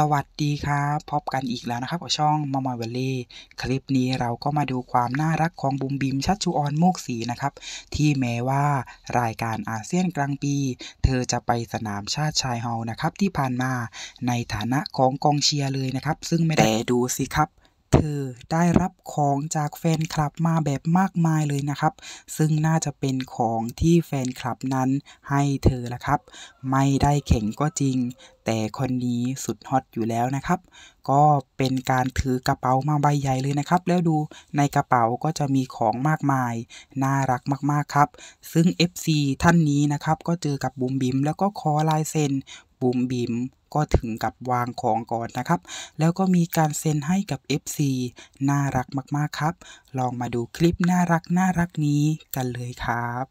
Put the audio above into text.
สวัสดีครับพบกันอีกแล้วนะครับกับช่อง มอมอยเวลเล่คลิปนี้เราก็มาดูความน่ารักของบุมบิมชัดชูออนโมกสีนะครับ ที่แม้ว่ารายการอาเซียนกลางปี เธอจะไปสนามชาติชายฮอลนะครับ ที่ผ่านมาในฐานะของกองเชียร์เลยนะครับ ซึ่งไม่ได้ดูสิครับเธอ ได้รับของจากแฟนคลับมาแบบมากมายเลยนะครับ ซึ่งน่าจะเป็นของที่แฟนคลับนั้นให้เธอละครับ ไม่ได้แข็งก็จริง แต่คนนี้สุดฮอตอยู่แล้วนะครับ ก็เป็นการถือกระเป๋ามาใบใหญ่เลยนะครับ แล้วดูในกระเป๋าก็จะมีของมากมายน่ารักมากๆครับ ซึ่ง FC ท่านนี้นะครับ ก็เจอกับบุมบิมแล้วก็ขอลายเซ็นุ่มบิมก็ถึงกับวางของก่อนนะครับ แล้วก็มีการเซ็นให้กับ FC น่ารักมากๆครับ ลองมาดูคลิปน่ารักน่ารักนี้กันเลยครับ